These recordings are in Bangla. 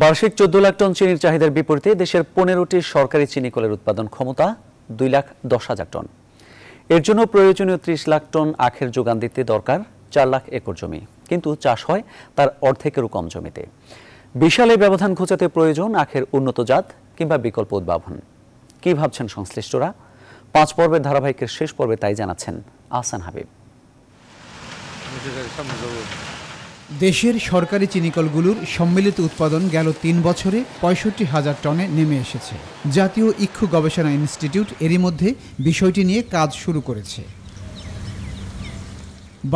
বার্ষিক চোদ্দ লাখ টন চিনির চাহিদার বিপরীতে দেশের পনেরোটি সরকারি চিনি কলের উৎপাদন ক্ষমতা দুই লাখ দশ হাজার টন এর জন্য প্রয়োজনীয় ত্রিশ লাখ টন আখের যোগান দিতে দরকার চার লাখ একর জমি কিন্তু চাষ হয় তার অর্ধেকেরও কম জমিতে বিশাল এই ব্যবধান ঘোচাতে প্রয়োজন আখের উন্নত জাত কিংবা বিকল্প উদ্ভাবন কি ভাবছেন সংশ্লিষ্টরা পাঁচ পর্বের ধারাবাহিকের শেষ পর্বে তাই জানাচ্ছেন আহসান হাবিব দেশের সরকারি চিনিকলগুলোর সম্মিলিত উৎপাদন গেল তিন বছরে পঁয়ষট্টি হাজার টনে নেমে এসেছে জাতীয় ইক্ষু গবেষণা ইনস্টিটিউট এরই মধ্যে বিষয়টি নিয়ে কাজ শুরু করেছে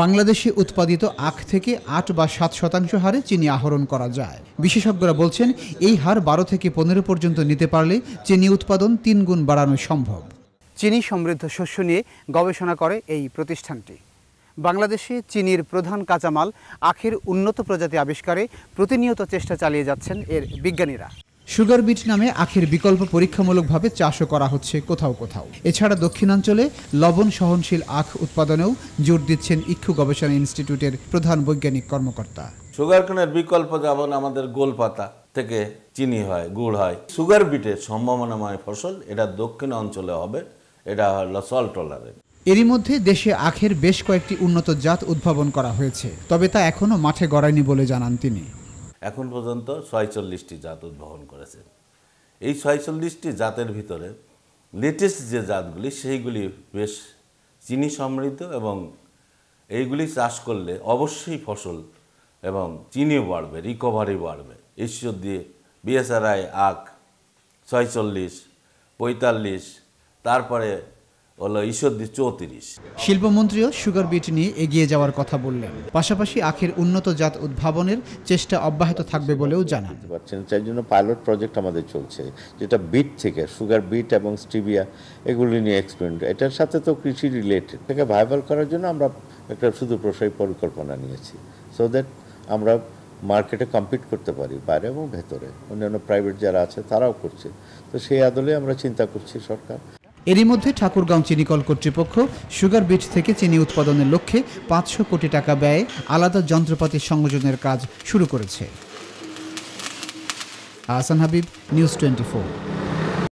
বাংলাদেশে উৎপাদিত আখ থেকে আট বা সাত শতাংশ হারে চিনি আহরণ করা যায় বিশেষজ্ঞরা বলছেন এই হার বারো থেকে পনেরো পর্যন্ত নিতে পারলে চিনি উৎপাদন তিন গুণ বাড়ানো সম্ভব চিনি সমৃদ্ধ শস্য নিয়ে গবেষণা করে এই প্রতিষ্ঠানটি বাংলাদেশে চিনির প্রধান কাঁচামাল আখের উন্নত প্রজাতি আবিষ্কারে প্রতিনিয়ত চেষ্টা চালিয়ে যাচ্ছেন এর বিজ্ঞানীরা সুগার বিট নামে আখের বিকল্প পরীক্ষামূলকভাবে চাষও করা হচ্ছে কোথাও কোথাও এছাড়া দক্ষিণাঞ্চলে লবণ সহনশীল আখ উৎপাদনেও জোর দিচ্ছেন ইক্ষু গবেষণা ইনস্টিটিউটের প্রধান বৈজ্ঞানিক কর্মকর্তা সুগার কেনের বিকল্প যেমন আমাদের গোলপাতা থেকে চিনি হয় গুড় হয় সুগার বিটের সম্ভাবনাময় ফসল এটা দক্ষিণ অঞ্চলে হবে এটা হলো সল্ট টলারেন্ট এরই মধ্যে দেশে আখের বেশ কয়েকটি উন্নত জাত উদ্ভাবন করা হয়েছে তবে তা এখনও মাঠে গড়ায়নি বলে জানান তিনি এখন পর্যন্ত ছয়চল্লিশটি জাত উদ্ভাবন করেছে এই ছয়চল্লিশটি জাতের ভিতরে লেটেস্ট যে জাতগুলি সেইগুলি বেশ চিনি সমৃদ্ধ এবং এইগুলি চাষ করলে অবশ্যই ফসল এবং চিনিও বাড়বে রিকভারি বাড়বে ঈশ্বর দিয়ে বিএসআরআই আখ ছয়চল্লিশ পঁয়তাল্লিশ তারপরে হলো চৌত্রিশ শিল্পমন্ত্রীও সুগার বিট নিয়ে এগিয়ে যাওয়ার কথা বললেন পাশাপাশি আখের উন্নত জাত উদ্ভাবনের চেষ্টা অব্যাহত থাকবে বলেও জানান পারছেন তার জন্য পাইলট প্রজেক্ট আমাদের চলছে যেটা বিট থেকে সুগার বিট এবং স্টিভিয়া এগুলি নিয়ে এক্সপেরিমেন্ট এটার সাথে তো কৃষি রিলেটেড থেকে ভাইবাল করার জন্য আমরা একটা শুধু প্রসারী পরিকল্পনা নিয়েছি সো দ্যাট আমরা মার্কেটে কম্পিট করতে পারি বাইরে এবং ভেতরে অন্যান্য প্রাইভেট যারা আছে তারাও করছে তো সেই আদলে আমরা চিন্তা করছি সরকার এরই মধ্যে ঠাকুরগাঁও চিনিকল কর্তৃপক্ষ সুগার বিট থেকে চিনি উৎপাদনের লক্ষ্যে পাঁচশো কোটি টাকা ব্যয়ে আলাদা যন্ত্রপাতি সংযোজনের কাজ শুরু করেছে আহসান হাবিব নিউজ টোয়েন্টি